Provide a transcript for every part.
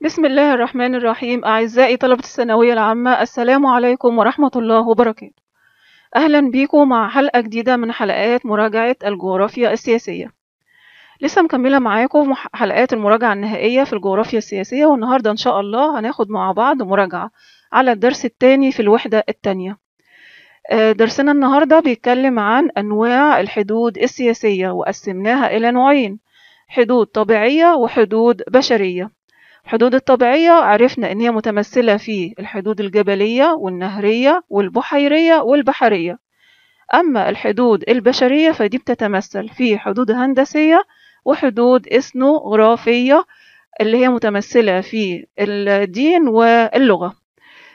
بسم الله الرحمن الرحيم أعزائي طلبة الثانوية العامة السلام عليكم ورحمة الله وبركاته أهلا بكم مع حلقة جديدة من حلقات مراجعة الجغرافيا السياسية لسه مكملة معاكم حلقات المراجعة النهائية في الجغرافيا السياسية والنهاردة إن شاء الله هناخد مع بعض مراجعة على الدرس الثاني في الوحدة الثانية آه، درسنا النهاردة بيتكلم عن أنواع الحدود السياسية وقسمناها إلى نوعين حدود طبيعية وحدود بشرية الحدود الطبيعية عرفنا إن هي متمثلة في الحدود الجبلية والنهرية والبحيرية والبحرية أما الحدود البشرية فدي بتتمثل في حدود هندسية وحدود إثنوغرافية اللي هي متمثلة في الدين واللغة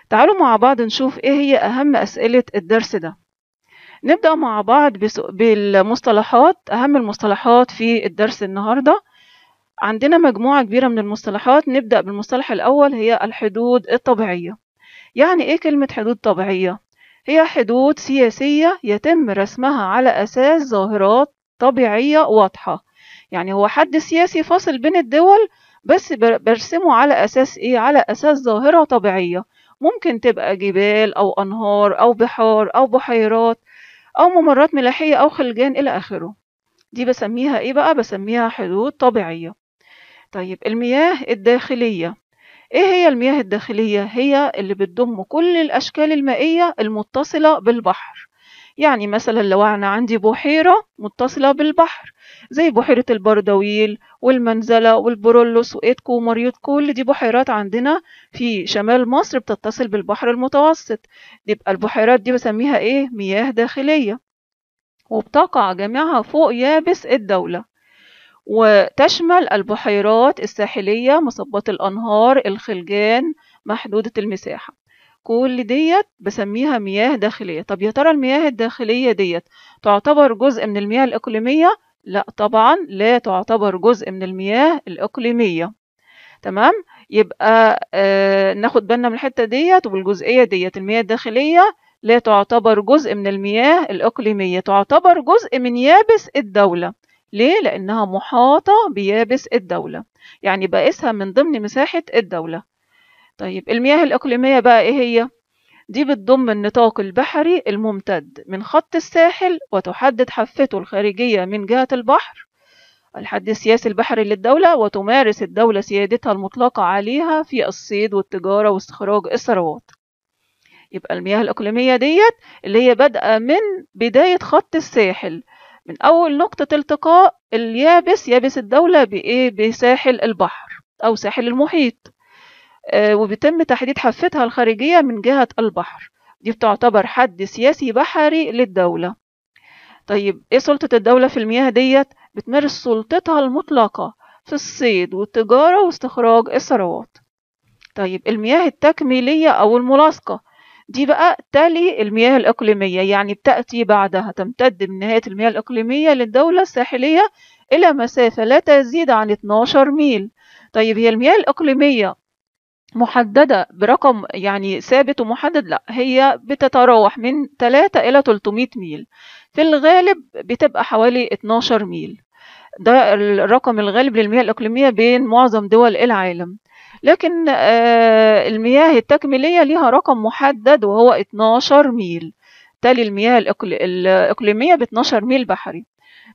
تعالوا مع بعض نشوف إيه هي أهم أسئلة الدرس ده نبدأ مع بعض بالمصطلحات أهم المصطلحات في الدرس النهاردة عندنا مجموعة كبيرة من المصطلحات نبدأ بالمصطلح الأول هي الحدود الطبيعية يعني إيه كلمة حدود طبيعية؟ هي حدود سياسية يتم رسمها على أساس ظاهرات طبيعية واضحة يعني هو حد سياسي فاصل بين الدول بس برسمه على أساس إيه؟ على أساس ظاهرة طبيعية ممكن تبقى جبال أو أنهار أو بحار أو بحيرات أو ممرات ملاحية أو خلجان إلى آخره دي بسميها إيه بقى؟ بسميها حدود طبيعية طيب المياه الداخلية ايه هي المياه الداخلية؟ هي اللي بتضم كل الأشكال المائية المتصلة بالبحر يعني مثلا لو أنا عندي بحيرة متصلة بالبحر زي بحيرة البردويل والمنزلة والبرولوس وإيدكو ومريوتكو كل دي بحيرات عندنا في شمال مصر بتتصل بالبحر المتوسط يبقى البحيرات دي بسميها إيه؟ مياه داخلية وبتقع جميعها فوق يابس الدولة وتشمل البحيرات الساحلية مصبات الأنهار الخلجان محدودة المساحة كل ديت بسميها مياه داخلية طب يا ترى المياه الداخلية ديت تعتبر جزء من المياه الإقليمية؟ لا طبعا لا تعتبر جزء من المياه الإقليمية تمام يبقى آه ناخد بالنا من الحتة ديت والجزئية ديت المياه الداخلية لا تعتبر جزء من المياه الإقليمية تعتبر جزء من يابس الدولة ليه؟ لأنها محاطة بيابس الدولة يعني بقيسها من ضمن مساحة الدولة طيب المياه الإقليمية بقى إيه هي؟ دي بتضم النطاق البحري الممتد من خط الساحل وتحدد حافته الخارجية من جهة البحر الحد السياسي البحري للدولة وتمارس الدولة سيادتها المطلقة عليها في الصيد والتجارة واستخراج الثروات يبقى المياه الإقليمية ديت اللي هي بادئة من بداية خط الساحل من أول نقطة التقاء اليابس يابس الدولة بإيه بساحل البحر أو ساحل المحيط آه، وبيتم تحديد حافتها الخارجية من جهة البحر دي بتعتبر حد سياسي بحري للدولة طيب ايه سلطة الدولة في المياه ديت بتمارس سلطتها المطلقة في الصيد والتجارة واستخراج الثروات طيب المياه التكميلية أو الملاصقة دي بقى تالي المياه الإقليمية يعني بتأتي بعدها تمتد من نهاية المياه الإقليمية للدولة الساحلية إلى مسافة لا تزيد عن 12 ميل طيب هي المياه الإقليمية محددة برقم يعني ثابت ومحدد لا هي بتتراوح من 3 إلى 300 ميل في الغالب بتبقى حوالي 12 ميل ده الرقم الغالب للمياه الإقليمية بين معظم دول العالم لكن آه، المياه التكميلية ليها رقم محدد وهو 12 ميل تالي المياه الإقليمية ب 12 ميل بحري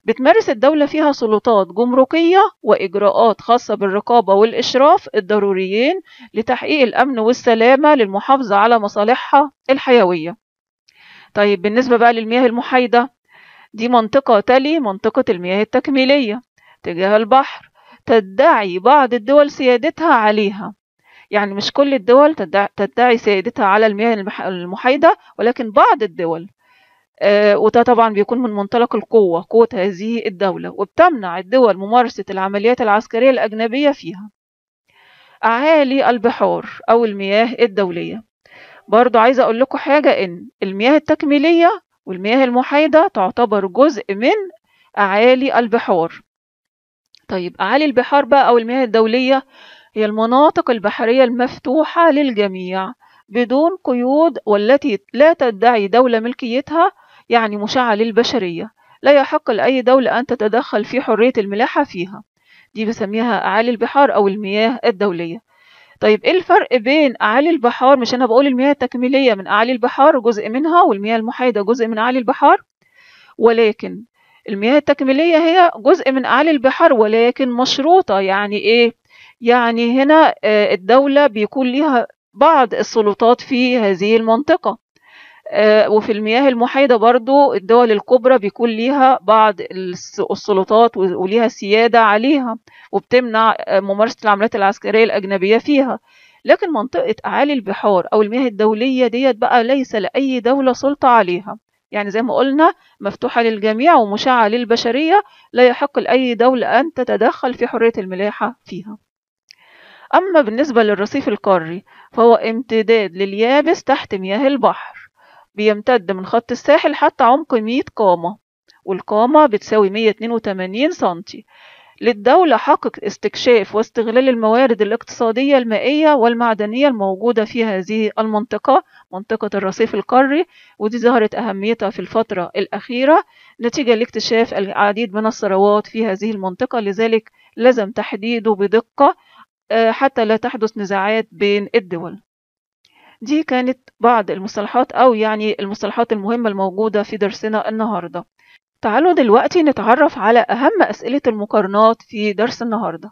بتمارس الدولة فيها سلطات جمركية وإجراءات خاصة بالرقابة والإشراف الضروريين لتحقيق الأمن والسلامة للمحافظة على مصالحها الحيوية طيب بالنسبة بقى للمياه المحايدة دي منطقة تلي منطقة المياه التكميلية تجاه البحر تدعي بعض الدول سيادتها عليها يعني مش كل الدول تدعي سيادتها على المياه المحايدة ولكن بعض الدول آه، وده طبعا بيكون من منطلق القوة قوة هذه الدولة وبتمنع الدول ممارسة العمليات العسكرية الأجنبية فيها أعالي البحار أو المياه الدولية برضو عايزة أقول لكم حاجة إن المياه التكميلية والمياه المحايدة تعتبر جزء من أعالي البحار طيب أعالي البحار بقى أو المياه الدولية هي المناطق البحرية المفتوحة للجميع بدون قيود والتي لا تدعي دولة ملكيتها يعني مشاعة للبشرية لا يحق لأي دولة أن تتدخل في حرية الملاحة فيها دي بسميها أعالي البحار أو المياه الدولية طيب إيه الفرق بين أعالي البحار مش أنا بقول المياه التكميلية من أعالي البحار جزء منها والمياه المحايدة جزء من أعالي البحار ولكن المياه التكميلية هي جزء من أعالي البحار ولكن مشروطة يعني إيه؟ يعني هنا آه، الدولة بيكون ليها بعض السلطات في هذه المنطقة آه، وفي المياه المحايدة برضو الدول الكبرى بيكون ليها بعض السلطات وليها سيادة عليها وبتمنع آه، ممارسة العمليات العسكرية الأجنبية فيها لكن منطقة أعالي البحار أو المياه الدولية ديت بقى ليس لأي دولة سلطة عليها يعني زي ما قلنا مفتوحة للجميع ومشاعة للبشرية لا يحق لأي دولة أن تتدخل في حرية الملاحة فيها أما بالنسبة للرصيف القاري فهو امتداد لليابس تحت مياه البحر بيمتد من خط الساحل حتى عمق 100 قامة والقامة بتساوي 182 سنتي للدولة حق استكشاف واستغلال الموارد الاقتصادية المائية والمعدنية الموجودة في هذه المنطقة منطقة الرصيف القاري ودي ظهرت أهميتها في الفترة الأخيرة نتيجة لاكتشاف العديد من الثروات في هذه المنطقة لذلك لزم تحديده بدقة آه، حتى لا تحدث نزاعات بين الدول دي كانت بعض المصطلحات أو يعني المصطلحات المهمة الموجودة في درسنا النهاردة تعالوا دلوقتي نتعرف على أهم أسئلة المقارنات في درس النهاردة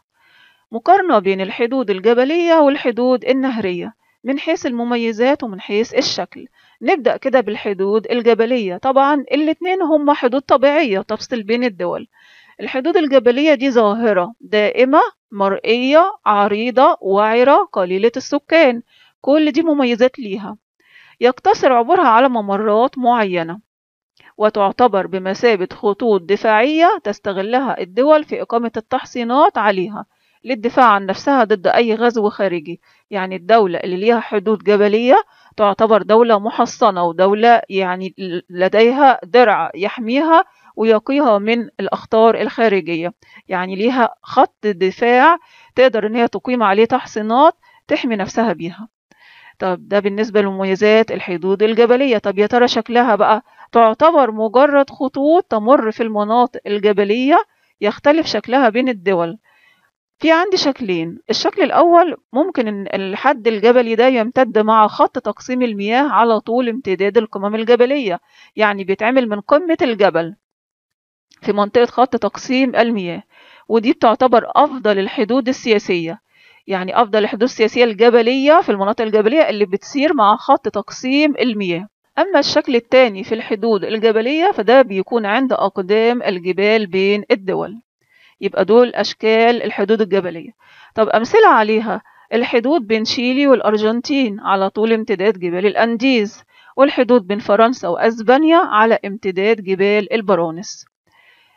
مقارنة بين الحدود الجبلية والحدود النهرية من حيث المميزات ومن حيث الشكل نبدأ كده بالحدود الجبلية طبعا الاتنين هما حدود طبيعية تفصل بين الدول الحدود الجبلية دي ظاهرة دائمة مرئية عريضة وعرة قليلة السكان كل دي مميزات ليها يقتصر عبورها على ممرات معينة وتعتبر بمثابة خطوط دفاعية تستغلها الدول في إقامة التحصينات عليها للدفاع عن نفسها ضد أي غزو خارجي يعني الدولة اللي ليها حدود جبلية تعتبر دولة محصنة ودولة يعني لديها درع يحميها ويقيها من الأخطار الخارجية يعني ليها خط دفاع تقدر إن هي تقيم عليه تحصينات تحمي نفسها بيها طب ده بالنسبة لمميزات الحدود الجبلية طب يا ترى شكلها بقى تعتبر مجرد خطوط تمر في المناطق الجبلية يختلف شكلها بين الدول في عندي شكلين الشكل الأول ممكن أن الحد الجبلي ده يمتد مع خط تقسيم المياه على طول امتداد القمم الجبلية يعني بيتعمل من قمة الجبل في منطقة خط تقسيم المياه ودي بتعتبر أفضل الحدود السياسية يعني أفضل الحدود السياسية الجبلية في المناطق الجبلية اللي بتصير مع خط تقسيم المياه أما الشكل الثاني في الحدود الجبلية فده بيكون عند أقدام الجبال بين الدول يبقى دول أشكال الحدود الجبلية طب أمثلة عليها الحدود بين شيلي والأرجنتين على طول امتداد جبال الأنديز والحدود بين فرنسا وأسبانيا على امتداد جبال البرونس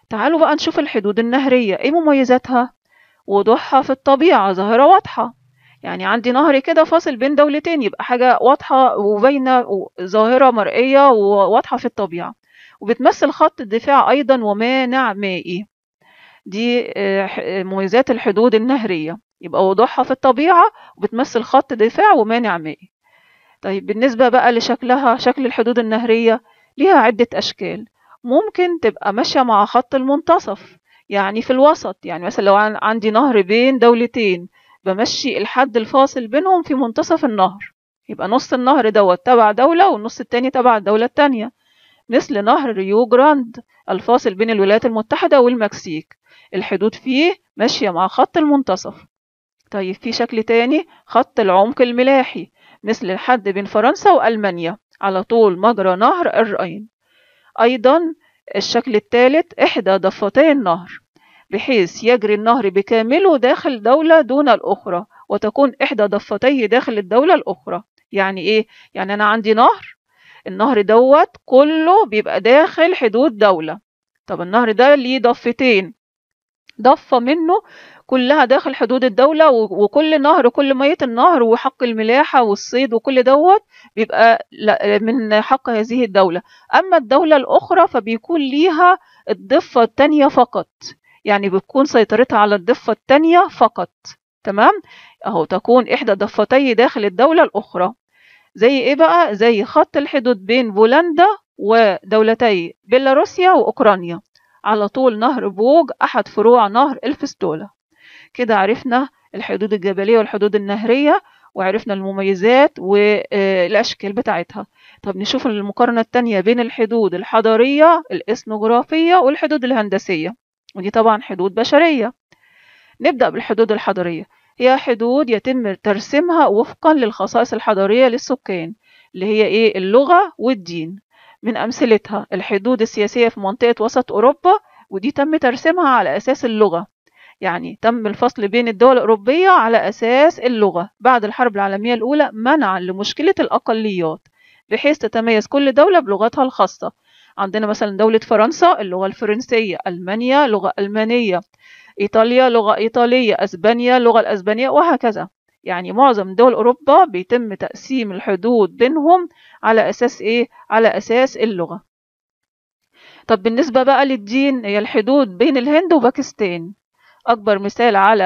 تعالوا بقى نشوف الحدود النهرية ايه مميزاتها وضوحها في الطبيعة ظاهرة واضحة يعني عندي نهر كده فاصل بين دولتين يبقى حاجة واضحة وباينة ظاهرة مرئية وواضحة في الطبيعة وبتمثل خط الدفاع أيضا ومانع مائي دي آه، مميزات الحدود النهرية يبقى وضوحها في الطبيعة وبتمثل خط دفاع ومانع مائي طيب بالنسبة بقى لشكلها شكل الحدود النهرية ليها عدة أشكال ممكن تبقى ماشية مع خط المنتصف يعني في الوسط يعني مثلا لو عندي نهر بين دولتين بمشي الحد الفاصل بينهم في منتصف النهر يبقى نص النهر دوت تبع دولة والنص التاني تبع الدولة التانية مثل نهر ريو جراند الفاصل بين الولايات المتحدة والمكسيك الحدود فيه ماشية مع خط المنتصف طيب في شكل تاني خط العمق الملاحي مثل الحد بين فرنسا وألمانيا على طول مجرى نهر الراين أيضا الشكل الثالث إحدى ضفتي النهر بحيث يجري النهر بكامله داخل دولة دون الأخرى وتكون إحدى ضفتيه داخل الدولة الأخرى يعني إيه؟ يعني أنا عندي نهر النهر دوت كله بيبقى داخل حدود دولة طب النهر ده ليه ضفتين ضفة منه كلها داخل حدود الدولة وكل نهر وكل مية النهر وحق الملاحة والصيد وكل دوت بيبقى من حق هذه الدولة أما الدولة الأخرى فبيكون ليها الضفة التانية فقط يعني بتكون سيطرتها على الضفة التانية فقط تمام أهو تكون إحدى ضفتي داخل الدولة الأخرى زي إيه بقى زي خط الحدود بين بولندا ودولتي بيلاروسيا وأوكرانيا على طول نهر بوج أحد فروع نهر الفستولا كده عرفنا الحدود الجبلية والحدود النهرية وعرفنا المميزات والأشكال آه، بتاعتها طب نشوف المقارنة التانية بين الحدود الحضرية الإثنوغرافية والحدود الهندسية ودي طبعا حدود بشرية نبدأ بالحدود الحضرية هي حدود يتم ترسيمها وفقا للخصائص الحضارية للسكان اللي هي إيه اللغة والدين من أمثلتها الحدود السياسية في منطقة وسط أوروبا ودي تم ترسيمها على أساس اللغة يعني تم الفصل بين الدول الأوروبية على أساس اللغة بعد الحرب العالمية الأولى منعا لمشكلة الأقليات بحيث تتميز كل دولة بلغتها الخاصة عندنا مثلا دولة فرنسا اللغة الفرنسية ألمانيا لغة ألمانية إيطاليا لغة إيطالية أسبانيا لغة الأسبانية وهكذا يعني معظم دول أوروبا بيتم تقسيم الحدود بينهم على أساس إيه؟ على أساس اللغة طب بالنسبة بقى للدين هي الحدود بين الهند وباكستان أكبر مثال على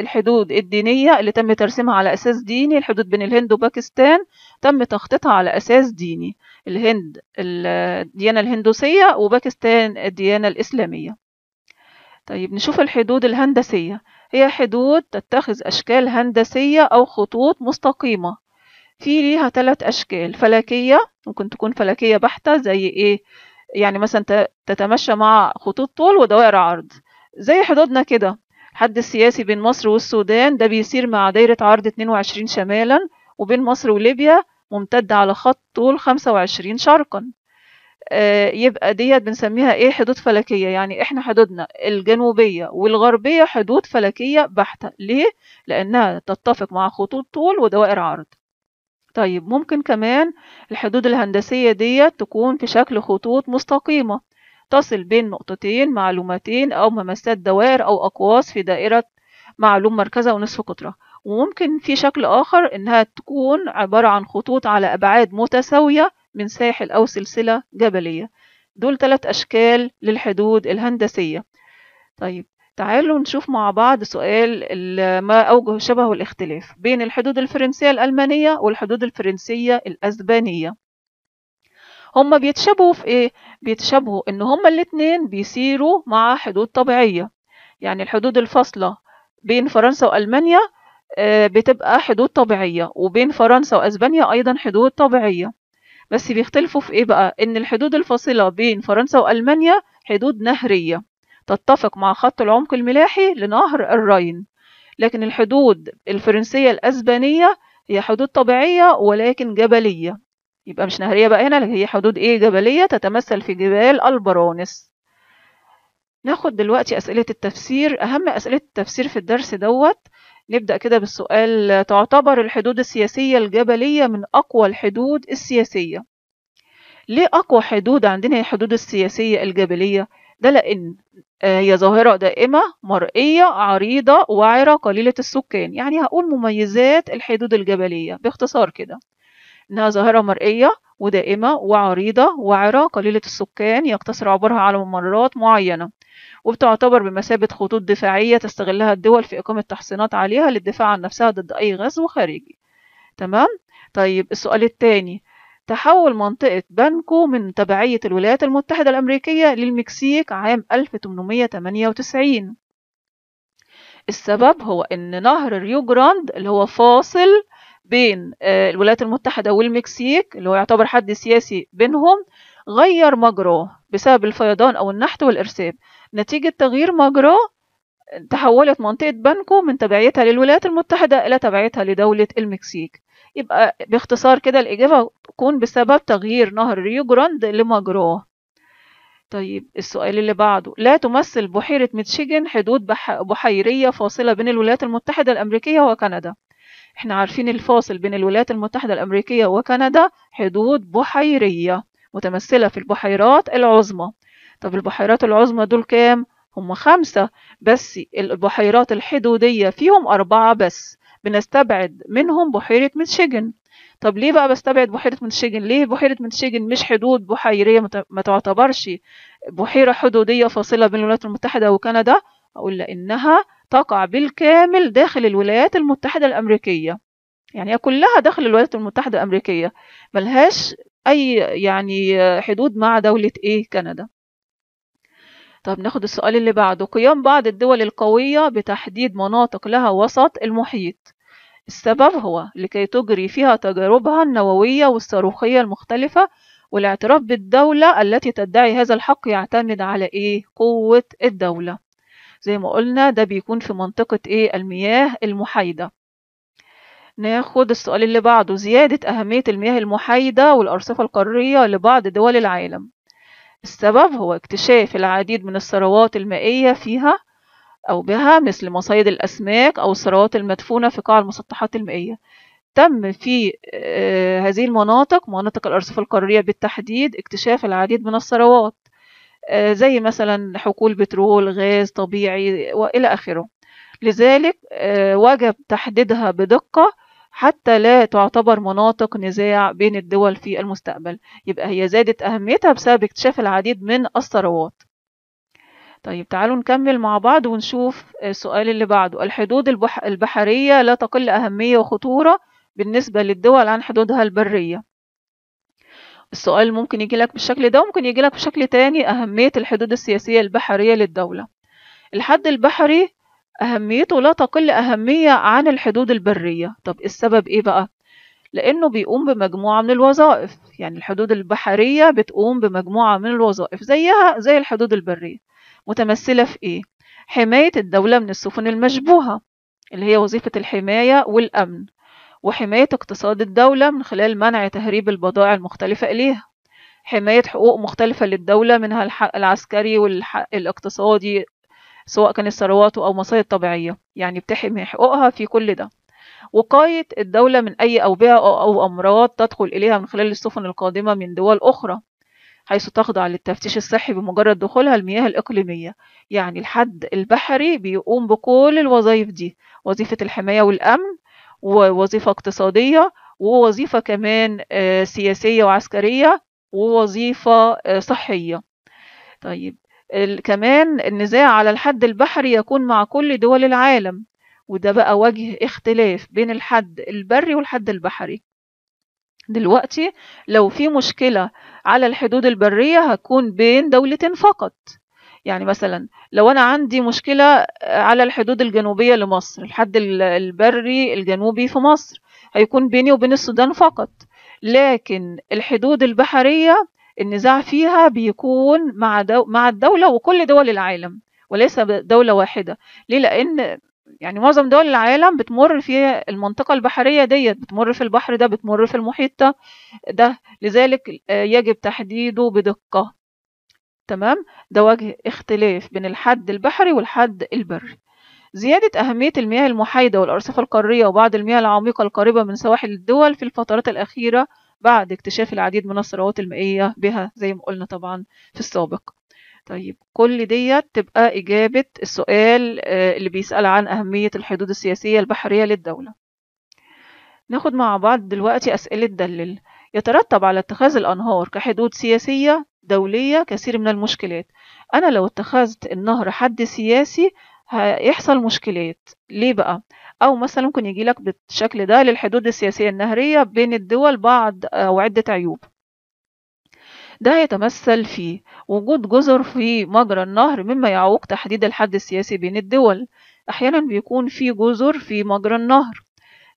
الحدود الدينية اللي تم ترسيمها على أساس ديني الحدود بين الهند وباكستان تم تخطيطها على أساس ديني الهند الديانة الهندوسية وباكستان الديانة الإسلامية طيب نشوف الحدود الهندسية هي حدود تتخذ أشكال هندسية أو خطوط مستقيمة في ليها ثلاث أشكال فلكية ممكن تكون فلكية بحتة زي إيه يعني مثلا تتمشى مع خطوط طول ودوائر عرض زي حدودنا كده الحد السياسي بين مصر والسودان ده بيسير مع دايرة عرض 22 شمالا وبين مصر وليبيا ممتد على خط طول 25 شرقا آه، يبقى ديت بنسميها ايه حدود فلكيه يعني احنا حدودنا الجنوبيه والغربيه حدود فلكيه بحته ليه لانها تتفق مع خطوط طول ودوائر عرض طيب ممكن كمان الحدود الهندسيه ديت تكون في شكل خطوط مستقيمه تصل بين نقطتين معلومتين او ممسات دوائر او اقواس في دائره معلوم مركزها ونصف قطرها وممكن في شكل اخر انها تكون عباره عن خطوط على ابعاد متساويه من ساحل أو سلسلة جبلية دول ثلاث أشكال للحدود الهندسية طيب تعالوا نشوف مع بعض سؤال ما أوجه شبه الاختلاف بين الحدود الفرنسية الألمانية والحدود الفرنسية الأسبانية هما بيتشابهوا في إيه؟ بيتشابهوا إن هما الاتنين بيسيروا مع حدود طبيعية يعني الحدود الفاصلة بين فرنسا وألمانيا آه، بتبقى حدود طبيعية وبين فرنسا وأسبانيا أيضا حدود طبيعية بس بيختلفوا في إيه بقى؟ إن الحدود الفاصلة بين فرنسا وألمانيا حدود نهرية تتفق مع خط العمق الملاحي لنهر الراين لكن الحدود الفرنسية الأسبانية هي حدود طبيعية ولكن جبلية يبقى مش نهرية بقى هنا هي حدود إيه جبلية تتمثل في جبال البرونس ناخد دلوقتي أسئلة التفسير أهم أسئلة التفسير في الدرس دوت نبدأ كده بالسؤال تعتبر الحدود السياسية الجبلية من أقوى الحدود السياسية ليه أقوى حدود عندنا هي الحدود السياسية الجبلية؟ ده لأن آه، هي ظاهرة دائمة مرئية عريضة وعرة قليلة السكان يعني هقول مميزات الحدود الجبلية باختصار كده إنها ظاهرة مرئية ودائمة وعريضة وعرة قليلة السكان يقتصر عبرها على ممرات معينة وبتعتبر بمثابة خطوط دفاعية تستغلها الدول في إقامة تحصينات عليها للدفاع عن نفسها ضد أي غزو خارجي تمام؟ طيب السؤال الثاني تحول منطقة بانكو من تبعية الولايات المتحدة الأمريكية للمكسيك عام 1898 السبب هو أن نهر ريو جراند اللي هو فاصل بين آه، الولايات المتحدة والمكسيك اللي هو يعتبر حد سياسي بينهم غير مجراه بسبب الفيضان أو النحت والإرساب نتيجة تغيير مجراه تحولت منطقة بانكو من تبعيتها للولايات المتحدة إلى تبعيتها لدولة المكسيك يبقى باختصار كده الإجابة تكون بسبب تغيير نهر ريو جراند لمجراه طيب السؤال اللي بعده لا تمثل بحيرة ميتشيجن حدود بح... بحيرية فاصلة بين الولايات المتحدة الأمريكية وكندا احنا عارفين الفاصل بين الولايات المتحدة الأمريكية وكندا حدود بحيرية متمثلة في البحيرات العظمى طب البحيرات العظمى دول كام هم خمسة بس البحيرات الحدودية فيهم أربعة بس بنستبعد منهم بحيرة ميشيغن طب ليه بقى بستبعد بحيرة ميشيغن؟ ليه بحيرة ميشيغن مش حدود بحيرية ما تعتبرش بحيرة حدودية فاصلة بين الولايات المتحدة وكندا أقول لأنها تقع بالكامل داخل الولايات المتحدة الأمريكية يعني كلها داخل الولايات المتحدة الأمريكية ملهاش أي يعني حدود مع دولة إيه كندا طب ناخد السؤال اللي بعده قيام بعض الدول القوية بتحديد مناطق لها وسط المحيط السبب هو لكي تجري فيها تجاربها النووية والصاروخية المختلفة والاعتراف بالدولة التي تدعي هذا الحق يعتمد على إيه؟ قوة الدولة زي ما قلنا ده بيكون في منطقة إيه؟ المياه المحايدة ناخد السؤال اللي بعده زيادة أهمية المياه المحايدة والأرصفة القارية لبعض دول العالم السبب هو اكتشاف العديد من الثروات المائية فيها أو بها مثل مصايد الأسماك أو الثروات المدفونة في قاع المسطحات المائية تم في آه، هذه المناطق مناطق الأرصفة القارية بالتحديد اكتشاف العديد من الثروات آه، زي مثلا حقول بترول غاز طبيعي وإلى آخره لذلك آه، وجب تحديدها بدقة حتى لا تعتبر مناطق نزاع بين الدول في المستقبل يبقى هي زادت أهميتها بسبب اكتشاف العديد من الثروات طيب تعالوا نكمل مع بعض ونشوف آه، السؤال اللي بعده الحدود البح البحرية لا تقل أهمية وخطورة بالنسبة للدول عن حدودها البرية السؤال ممكن يجي لك بالشكل ده وممكن يجي لك بشكل تاني أهمية الحدود السياسية البحرية للدولة الحد البحري أهميته لا تقل أهمية عن الحدود البرية طب السبب إيه بقى؟ لأنه بيقوم بمجموعة من الوظائف يعني الحدود البحرية بتقوم بمجموعة من الوظائف زيها زي الحدود البرية متمثلة في إيه؟ حماية الدولة من السفن المشبوهة اللي هي وظيفة الحماية والأمن وحماية اقتصاد الدولة من خلال منع تهريب البضائع المختلفة إليها حماية حقوق مختلفة للدولة منها الحق العسكري والاقتصادي سواء كانت ثرواته أو مصايد طبيعية يعني بتحمي حقوقها في كل ده وقاية الدولة من أي أوبئة أو أمراض تدخل إليها من خلال السفن القادمة من دول أخرى حيث تخضع للتفتيش الصحي بمجرد دخولها المياه الإقليمية يعني الحد البحري بيقوم بكل الوظائف دي وظيفة الحماية والأمن ووظيفة اقتصادية ووظيفة كمان آه، سياسية وعسكرية ووظيفة آه، صحية طيب كمان النزاع على الحد البحري يكون مع كل دول العالم وده بقى وجه اختلاف بين الحد البري والحد البحري دلوقتي لو في مشكلة على الحدود البرية هتكون بين دولتين فقط يعني مثلا لو أنا عندي مشكلة على الحدود الجنوبية لمصر الحد البري الجنوبي في مصر هيكون بيني وبين السودان فقط لكن الحدود البحرية النزاع فيها بيكون مع دو مع الدولة وكل دول العالم وليس دولة واحدة ليه لأن يعني معظم دول العالم بتمر في المنطقة البحرية ديت بتمر في البحر ده بتمر في المحيط ده, ده لذلك يجب تحديده بدقة تمام ده وجه اختلاف بين الحد البحري والحد البري زيادة أهمية المياه المحايدة والأرصفة القارية وبعض المياه العميقة القريبة من سواحل الدول في الفترات الأخيرة بعد اكتشاف العديد من الثروات المائية بها زي ما قلنا طبعا في السابق طيب كل ديت تبقى إجابة السؤال آه، اللي بيسأل عن أهمية الحدود السياسية البحرية للدولة ناخد مع بعض دلوقتي أسئلة دلل يترتب على اتخاذ الأنهار كحدود سياسية دولية كثير من المشكلات أنا لو اتخذت النهر حد سياسي هيحصل مشكلات ليه بقى؟ أو مثلا ممكن يجي لك بالشكل ده للحدود السياسية النهرية بين الدول بعض أو آه، عدة عيوب ده يتمثل في وجود جزر في مجرى النهر مما يعوق تحديد الحد السياسي بين الدول أحيانا بيكون في جزر في مجرى النهر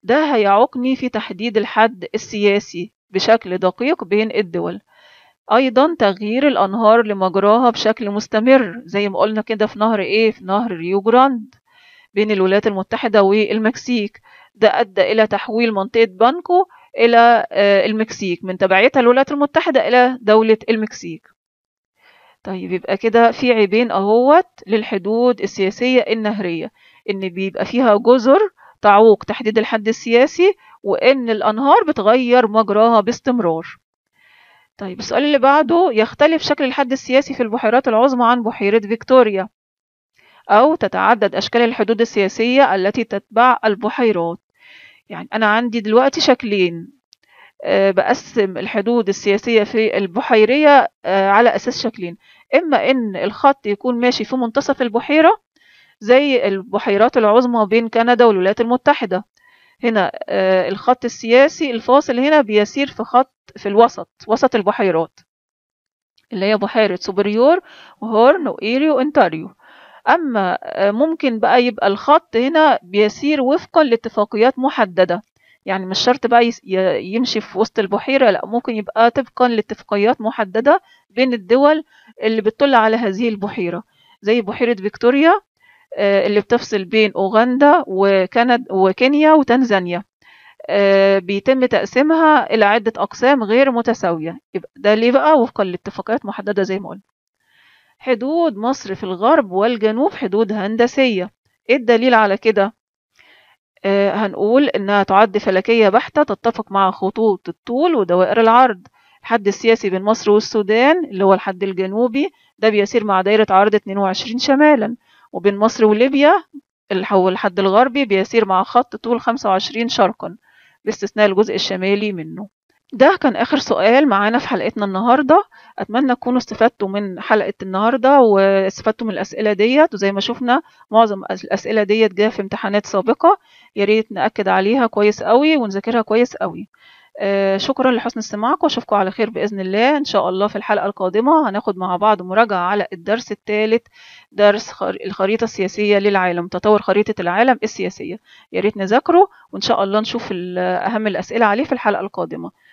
ده هيعوقني في تحديد الحد السياسي بشكل دقيق بين الدول أيضا تغيير الأنهار لمجراها بشكل مستمر زي ما قلنا كده في نهر إيه في نهر ريو جراند بين الولايات المتحدة والمكسيك ده أدى إلى تحويل منطقة بانكو إلى آه، المكسيك من تبعيتها الولايات المتحدة إلى دولة المكسيك طيب يبقى كده في عيبين أهوت للحدود السياسية النهرية إن بيبقى فيها جزر تعوق تحديد الحد السياسي وإن الأنهار بتغير مجراها باستمرار طيب السؤال اللي بعده يختلف شكل الحد السياسي في البحيرات العظمى عن بحيرة فيكتوريا أو تتعدد أشكال الحدود السياسية التي تتبع البحيرات يعني أنا عندي دلوقتي شكلين آه، بقسم الحدود السياسية في البحيرية آه، على أساس شكلين إما إن الخط يكون ماشي في منتصف البحيرة زي البحيرات العظمى بين كندا والولايات المتحدة هنا آه، الخط السياسي الفاصل هنا بيسير في خط في الوسط وسط البحيرات اللي هي بحيرة سوبريور وهورن وإيري وإنتاريو أما آه، ممكن بقى يبقى الخط هنا بيسير وفقا لاتفاقيات محددة يعني مش شرط بقى يمشي في وسط البحيرة لا ممكن يبقى طبقا لاتفاقيات محددة بين الدول اللي بتطل على هذه البحيرة زي بحيرة فيكتوريا آه، اللي بتفصل بين أوغندا وكندا وكينيا وتنزانيا آه، بيتم تقسيمها إلى عدة أقسام غير متساوية ده ليه بقى وفقا لاتفاقيات محددة زي ما قلنا حدود مصر في الغرب والجنوب حدود هندسية إيه الدليل على كده؟ آه هنقول إنها تعد فلكية بحتة تتفق مع خطوط الطول ودوائر العرض الحد السياسي بين مصر والسودان اللي هو الحد الجنوبي ده بيسير مع دايرة عرض 22 شمالا وبين مصر وليبيا اللي هو الحد الغربي بيسير مع خط طول 25 شرقا باستثناء الجزء الشمالي منه ده كان آخر سؤال معانا في حلقتنا النهاردة أتمنى تكونوا استفدتوا من حلقة النهاردة واستفدتوا من الأسئلة ديت وزي ما شفنا معظم الأسئلة ديت جاية في امتحانات سابقة يا ريت نأكد عليها كويس قوي ونذاكرها كويس قوي آه شكرا لحسن استماعكم واشوفكم على خير باذن الله ان شاء الله في الحلقه القادمه هناخد مع بعض مراجعه على الدرس الثالث درس الخريطه السياسيه للعالم تطور خريطه العالم السياسيه يا ريت نذاكره وان شاء الله نشوف اهم الاسئله عليه في الحلقه القادمه